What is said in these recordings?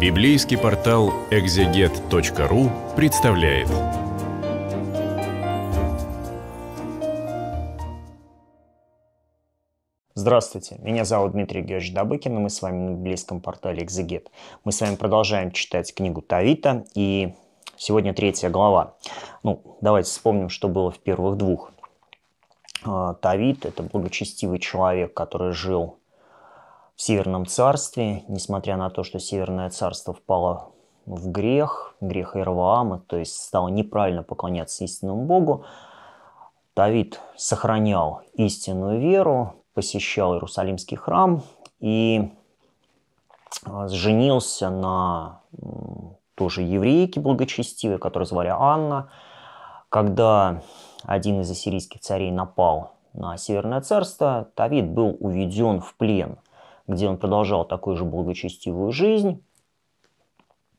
Библейский портал экзегет.ру представляет. Здравствуйте, меня зовут Дмитрий Георгиевич Добыкин, и мы с вами на библейском портале «Экзегет». Мы с вами продолжаем читать книгу Тавита, и сегодня третья глава. Ну, давайте вспомним, что было в первых двух. Тавит а, – это благочестивый человек, который жил в Северном царстве, несмотря на то, что Северное царство впало в грех, грех Ирваама, то есть стало неправильно поклоняться истинному Богу, Давид сохранял истинную веру, посещал Иерусалимский храм и а, женился на тоже еврейке благочестивой, которую звали Анна. Когда один из ассирийских царей напал на Северное царство, Давид был уведен в плен – где он продолжал такую же благочестивую жизнь.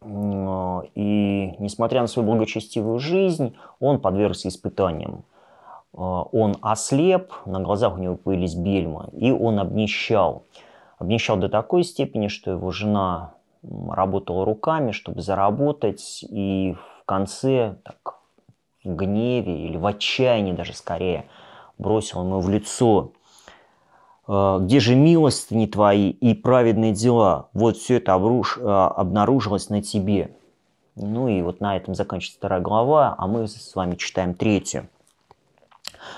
Э, и несмотря на свою благочестивую жизнь, он подвергся испытаниям. Э, он ослеп, на глазах у него появились бельма, и он обнищал. Обнищал до такой степени, что его жена работала руками, чтобы заработать, и в конце, так, в гневе или в отчаянии даже скорее, бросил ему в лицо – Э, где же не твои и праведные дела? Вот все это обруш... Э, обнаружилось на тебе. Ну и вот на этом заканчивается вторая глава, а мы с вами читаем третью.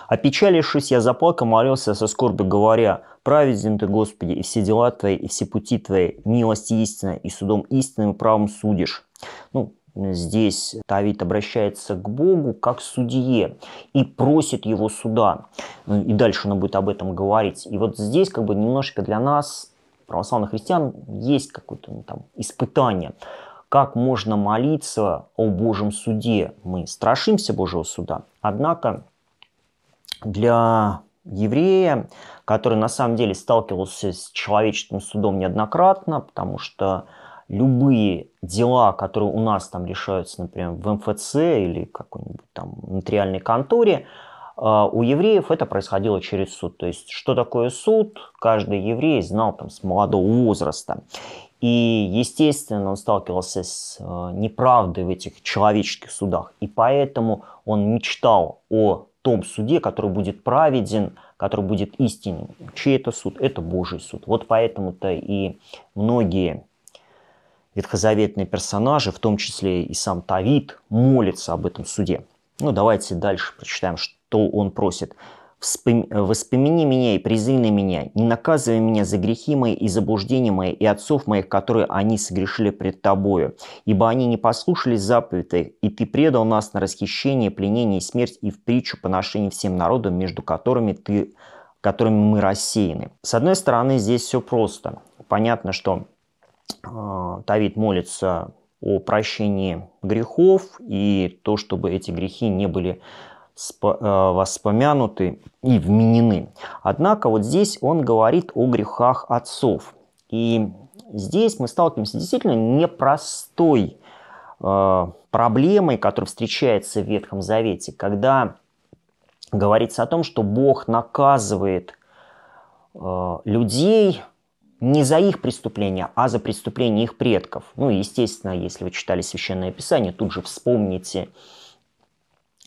«Опечалившись, я заплакал, молился со скорби, говоря, «Праведен ты, Господи, и все дела твои, и все пути твои, милости истина, и судом истинным и правом судишь». Ну, Э, здесь Давид обращается к Богу как судье и просит его суда. Ну, и дальше он будет об этом говорить. И вот здесь как бы немножко для нас, православных христиан, есть какое-то ну, там испытание. Как можно молиться о Божьем суде? Мы страшимся Божьего суда. Однако для еврея, который на самом деле сталкивался с человеческим судом неоднократно, потому что любые дела, которые у нас там решаются, например, в МФЦ или какой-нибудь там нотариальной конторе, а, у евреев это происходило через суд. То есть, что такое суд, каждый еврей знал там с молодого возраста. И, естественно, он сталкивался с э, неправдой в этих человеческих судах. И поэтому он мечтал о том суде, который будет праведен, который будет истинным. Чей это суд? Это Божий суд. Вот поэтому-то и многие ветхозаветные персонажи, в том числе и сам Тавид, молится об этом суде. Ну, давайте дальше прочитаем, что он просит. «Воспомини меня и на меня, не наказывай меня за грехи мои и заблуждения мои и отцов моих, которые они согрешили пред тобою, ибо они не послушались заповедей, и ты предал нас на расхищение, пленение и смерть и в притчу поношение всем народам, между которыми ты которыми мы рассеяны. С одной стороны, здесь все просто. Понятно, что Э, Давид молится о прощении грехов и то, чтобы эти грехи не были э, воспомянуты и вменены. Однако вот здесь он говорит о грехах отцов. И здесь мы сталкиваемся действительно непростой э, проблемой, которая встречается в Ветхом Завете, когда говорится о том, что Бог наказывает э, людей не за их преступления, а за преступления их предков. Ну естественно, если вы читали Священное Писание, тут же вспомните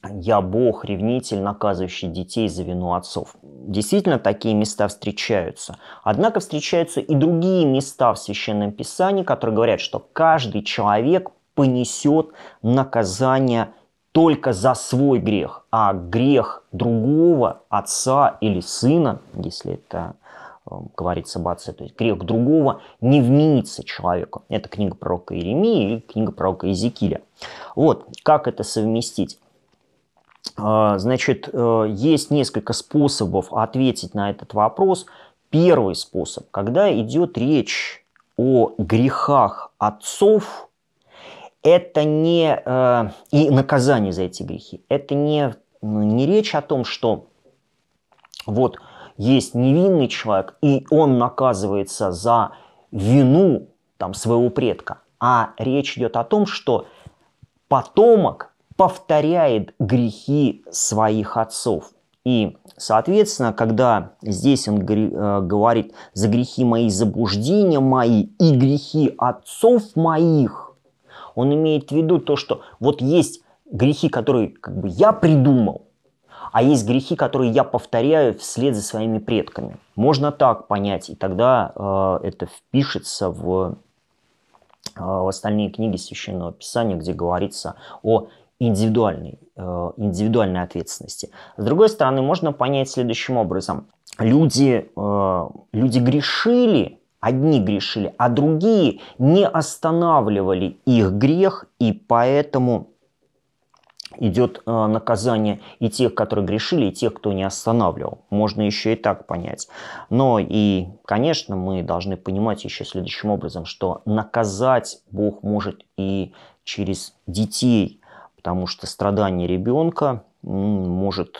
«Я Бог, ревнитель, наказывающий детей за вину отцов». Действительно, такие места встречаются. Однако встречаются и другие места в Священном Писании, которые говорят, что каждый человек понесет наказание только за свой грех, а грех другого отца или сына, если это Эм, говорит Сабаци, то есть грех другого не вменится человеку. Это книга пророка Иеремии или книга пророка Иезекииля. Вот, как это совместить? А, значит, э, есть несколько способов ответить на этот вопрос. Первый способ, когда идет речь о грехах отцов, это не э, и наказание за эти грехи. Это не ну, не речь о том, что вот есть невинный человек, и он наказывается за вину там, своего предка. А речь идет о том, что потомок повторяет грехи своих отцов. И, соответственно, когда здесь он э, говорит «за грехи мои, заблуждения мои и грехи отцов моих», он имеет в виду то, что вот есть грехи, которые как бы я придумал, а есть грехи, которые я повторяю вслед за своими предками. Можно так понять, и тогда э, это впишется в, э, в остальные книги Священного Писания, где говорится о индивидуальной, э, индивидуальной ответственности. С другой стороны, можно понять следующим образом. Люди, э, люди грешили, Одни грешили, а другие не останавливали их грех, и поэтому идет э, наказание и тех, которые грешили, и тех, кто не останавливал. Можно еще и так понять. Но и, конечно, мы должны понимать еще следующим образом, что наказать Бог может и через детей, потому что страдание ребенка может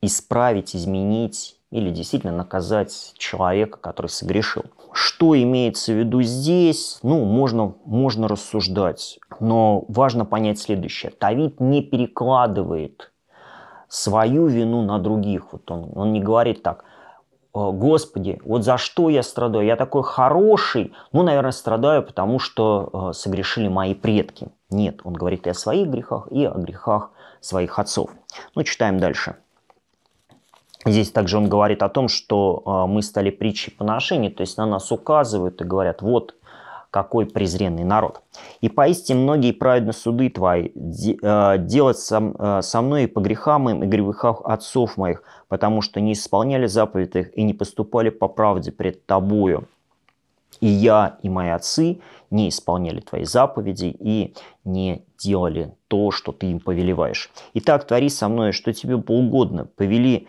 исправить, изменить или действительно наказать человека, который согрешил. Что имеется в виду здесь? Ну, можно, можно рассуждать, но важно понять следующее. Тавид не перекладывает свою вину на других. Вот он, он не говорит так, «Э, Господи, вот за что я страдаю? Я такой хороший, ну, наверное, страдаю, потому что э, согрешили мои предки. Нет, он говорит и о своих грехах, и о грехах своих отцов. Ну, читаем дальше. Здесь также он говорит о том, что а, мы стали притчей по то есть на нас указывают и говорят, вот какой презренный народ. И поистине многие праведны суды твои, а, делать со, э, а, со мной и по грехам им, и грехах отцов моих, потому что не исполняли заповедь их и не поступали по правде пред тобою. И я, и мои отцы не исполняли твои заповеди и не делали то, что ты им повелеваешь. Итак, твори со мной, что тебе угодно, повели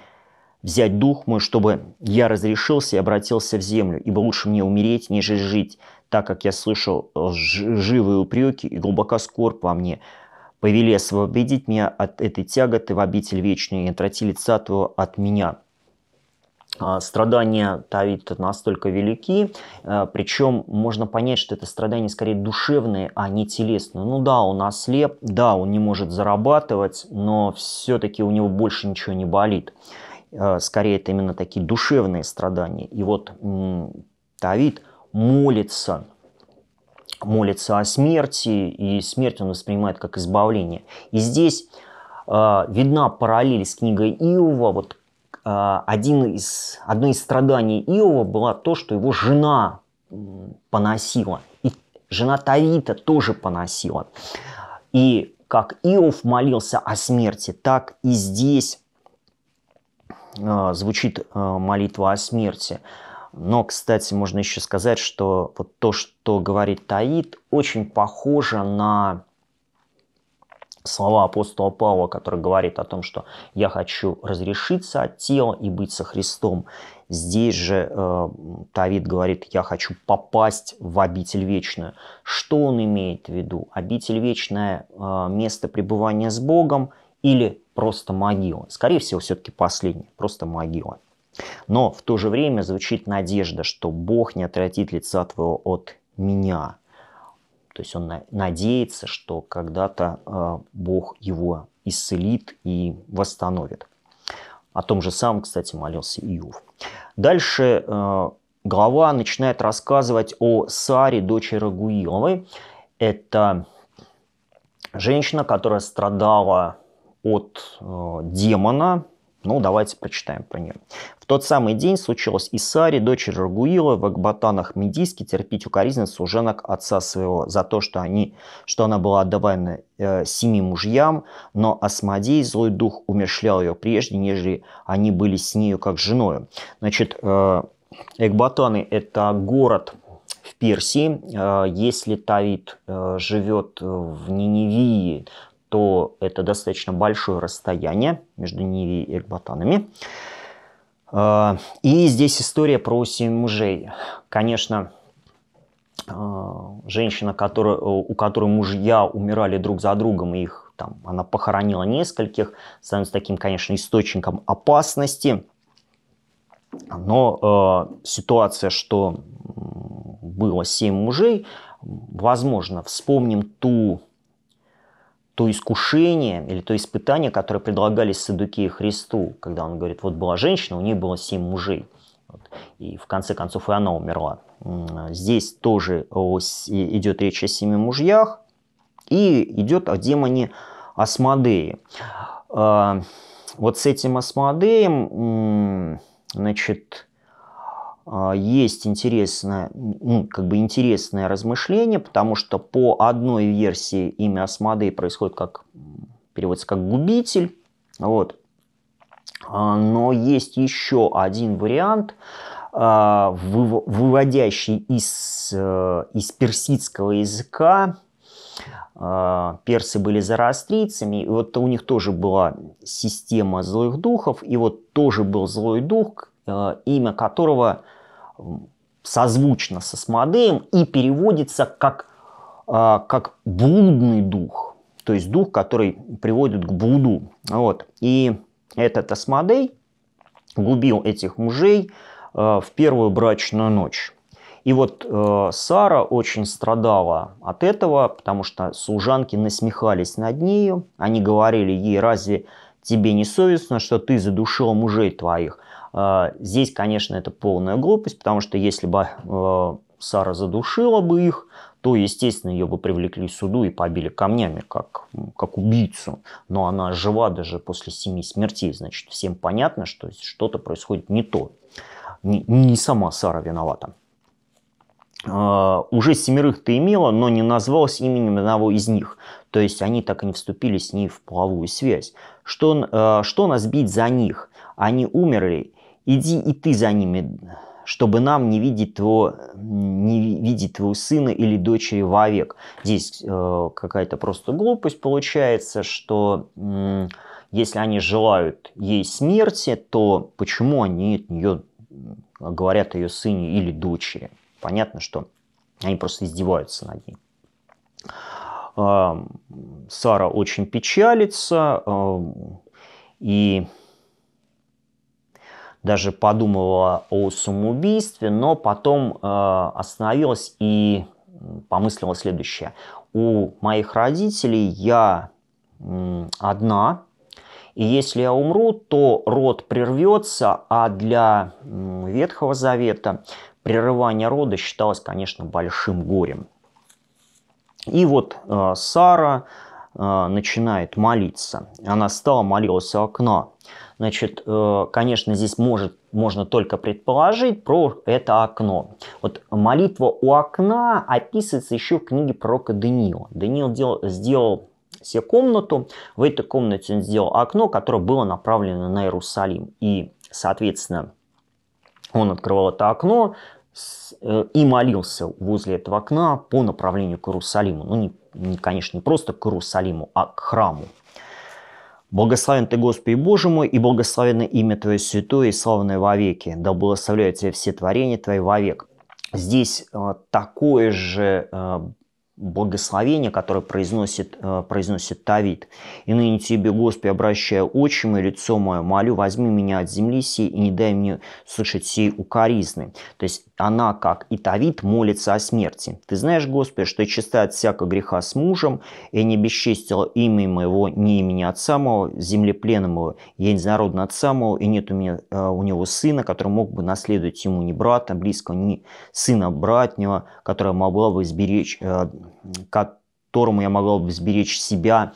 взять дух мой, чтобы я разрешился и обратился в землю, ибо лучше мне умереть, нежели жить, так как я слышал э, живые упреки и глубоко скорбь во мне. Повели освободить меня от этой тяготы в обитель вечную и отврати лица твоего от меня». А, страдания Тавита настолько велики, э, причем можно понять, что это страдания скорее душевные, а не телесные. Ну да, он ослеп, да, он не может зарабатывать, но все-таки у него больше ничего не болит. Э, скорее это именно такие душевные страдания. И вот Давид молится, молится о смерти, и смерть он воспринимает как избавление. И здесь э, видна параллель с книгой Иова. Вот э, один из, одно из страданий Иова было то, что его жена поносила. И жена Тавита тоже поносила. И как Иов молился о смерти, так и здесь а, звучит э, молитва о смерти. Но, кстати, можно еще сказать, что вот то, что говорит Таид, очень похоже на слова апостола Павла, который говорит о том, что я хочу разрешиться от тела и быть со Христом. Здесь же э, Тавид говорит, я хочу попасть в обитель вечную. Что он имеет в виду? Обитель вечная э, место пребывания с Богом или просто могила. Скорее всего, все-таки последняя, просто могила. Но в то же время звучит надежда, что Бог не отвратит лица твоего от меня. То есть он надеется, что когда-то э, Бог его исцелит и восстановит. О том же самом, кстати, молился Иов. Дальше э, глава начинает рассказывать о Саре, дочери Рагуиловой. Это женщина, которая страдала от э, демона. Ну, давайте прочитаем про нее. «В тот самый день случилось и Исари, дочери Рагуила, в Акбатанах Медийске терпеть укоризнь служенок отца своего за то, что, они, что она была отдавана э, семи мужьям, но Асмодей, злой дух, умершлял ее прежде, нежели они были с нею как женою». Значит, э, Экбатаны – это город в Персии. Э, если Тавид э, живет в Ниневии, то это достаточно большое расстояние между Ниви и Экбатанами. А, и здесь история про семь мужей. Конечно, а, женщина, которая, у которой мужья умирали друг за другом, и их там, она похоронила нескольких, становится таким, конечно, источником опасности. Но э, ситуация, что было семь мужей, возможно, вспомним ту то искушение или то испытание, которое предлагали Садуки и Христу, когда он говорит, вот была женщина, у нее было семь мужей. Вот. И в конце концов и она умерла. Здесь тоже идет речь о семи мужьях и идет о демоне Асмодее. А, вот с этим Асмодеем, значит, а, есть интересное, ну, как бы интересное размышление, потому что по одной версии имя Асмадей происходит как, переводится как губитель, вот. А, но есть еще один вариант, а, выводящий из, э, из персидского языка. Персы были зороастрийцами, и вот у них тоже была система злых духов, и вот тоже был злой дух, Э, имя которого созвучно со Смодеем и переводится как, э, как блудный дух, то есть дух, который приводит к блуду. Вот. И этот Асмодей губил этих мужей э, в первую брачную ночь. И вот э, Сара очень страдала от этого, потому что служанки насмехались над нею. Они говорили ей, разве тебе не совестно, что ты задушила мужей твоих? А, здесь, конечно, это полная глупость, потому что если бы а, Сара задушила бы их, то, естественно, ее бы привлекли к суду и побили камнями, как, как убийцу. Но она жива даже после семи смертей. Значит, всем понятно, что что-то происходит не то. Не, не сама Сара виновата. Uh, уже семерых ты имела, но не назвалась именем одного из них. То есть они так и не вступили с ней в половую связь. Что, uh, что нас бить за них? Они умерли, иди и ты за ними, чтобы нам не видеть твоего, не видеть твоего сына или дочери вовек. Здесь э, какая-то просто глупость получается, что э, если они желают ей смерти, то почему они от нее говорят о ее сыне или дочери? Понятно, что они просто издеваются над ней. Сара очень печалится, и даже подумывала о самоубийстве, но потом э, остановилась и помыслила следующее. У моих родителей я э, одна, и если я умру, то род прервется, а для э, Ветхого Завета прерывание рода считалось, конечно, большим горем. И вот э, Сара Э, начинает молиться. Она стала молилась у окна. Значит, э, конечно, здесь может, можно только предположить про это окно. Вот молитва у окна описывается еще в книге пророка Даниила. Даниил дел, сделал себе комнату. В этой комнате он сделал окно, которое было направлено на Иерусалим. И, соответственно, он открывал это окно, Э, и молился возле этого окна по направлению к Иерусалиму. Ну, не, не, конечно, не просто к Иерусалиму, а к храму. Благословен Ты, Господи Боже мой, и благословено имя Твое святое и славное вовеки. Да благословляют Тебя все творения Твои вовек. Здесь э, такое же э, благословение, которое произносит, э, произносит Давид. «И ныне Тебе, Господи, обращая очи мои, лицо мое молю, возьми меня от земли сей и не дай мне слышать сей укоризны». То есть она, как и Тавит, молится о смерти. Ты знаешь, Господи, что я чиста от всякого греха с мужем, и не бесчестила имя моего, ни имени отца моего, землепленным его, я ненародно отца моего, и нет у, меня, э, у него сына, который мог бы наследовать ему ни брата близкого, ни сына братнего, которого могла бы изберечь, э, которому я могла бы сберечь себя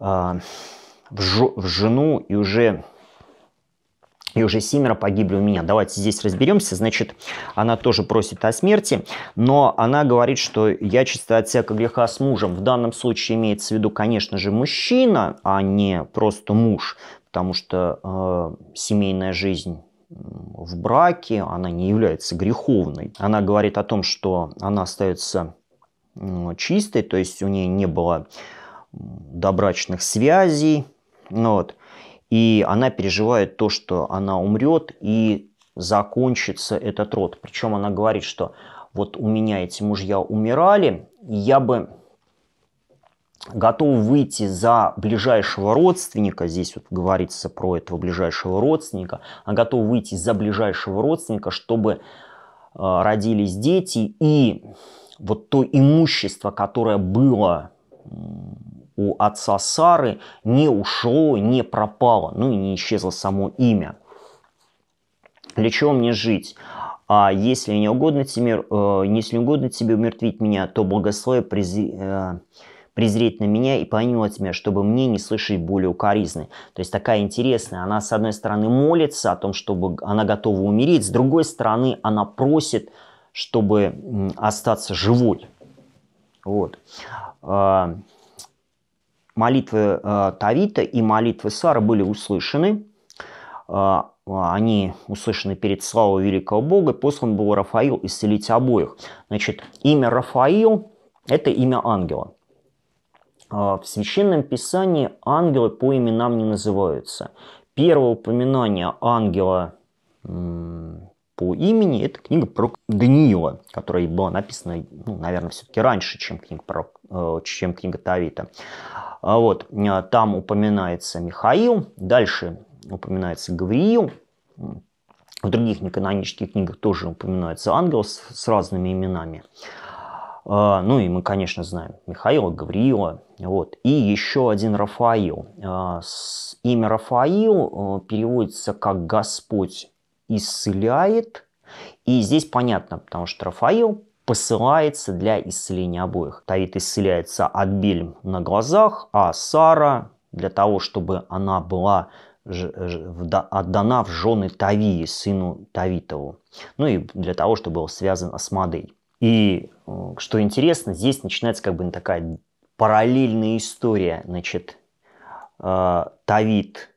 э, в ж в жену и уже и уже семеро погибли у меня. Давайте здесь разберемся. Значит, она тоже просит о смерти, но она говорит, что я чисто от всякого греха с мужем. В данном случае имеется в виду, конечно же, мужчина, а не просто муж, потому что э, семейная жизнь в браке, она не является греховной. Она говорит о том, что она остается э, чистой, то есть у нее не было добрачных связей, ну вот. И она переживает то, что она умрет и закончится этот род. Причем она говорит, что вот у меня эти мужья умирали, и я бы готов выйти за ближайшего родственника, здесь вот говорится про этого ближайшего родственника, А готов выйти за ближайшего родственника, чтобы э, родились дети, и вот то имущество, которое было у отца Сары не ушло, не пропало, ну и не исчезло само имя. Для чего мне жить? А если не угодно тебе, э, если угодно тебе умертвить меня, то благослови презри, э, презреть на меня и помиловать меня, чтобы мне не слышать боли укоризны. То есть такая интересная. Она, с одной стороны, молится о том, чтобы она готова умереть, с другой стороны, она просит, чтобы остаться живой. Вот. А, молитвы э, Тавита и молитвы Сары были услышаны. Э, они услышаны перед славой великого Бога. Послан был Рафаил исцелить обоих. Значит, имя Рафаил – это имя ангела. Э, в Священном Писании ангелы по именам не называются. Первое упоминание ангела по имени. Это книга про Даниила, которая была написана, ну, наверное, все-таки раньше, чем книга, про, э, чем книга Тавита. А вот, э, там упоминается Михаил, дальше упоминается Гавриил, в других неканонических книгах тоже упоминается ангел с, с разными именами. А, ну и мы, конечно, знаем Михаила, Гавриила. Вот. И еще один Рафаил. А, имя Рафаил э, переводится как «Господь исцеляет. И здесь понятно, потому что Рафаил посылается для исцеления обоих. Тавит исцеляется от бельм на глазах, а Сара для того, чтобы она была отдана в жены Тавии, сыну Тавитову. Ну и для того, чтобы был связан Асмадей. И э, что интересно, здесь начинается как бы такая параллельная история. Значит, Тавит э,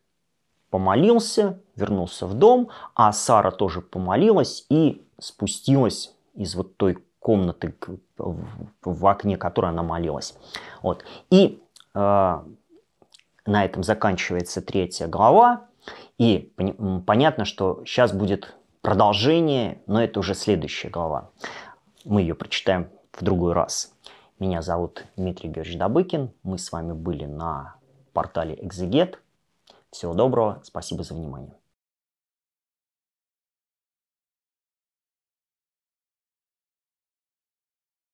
помолился, вернулся в дом, а Сара тоже помолилась и спустилась из вот той комнаты в окне, которой она молилась. Вот. И э, на этом заканчивается третья глава. И понятно, что сейчас будет продолжение, но это уже следующая глава. Мы ее прочитаем в другой раз. Меня зовут Дмитрий Георгиевич Добыкин. Мы с вами были на портале Экзегет. Всего доброго. Спасибо за внимание.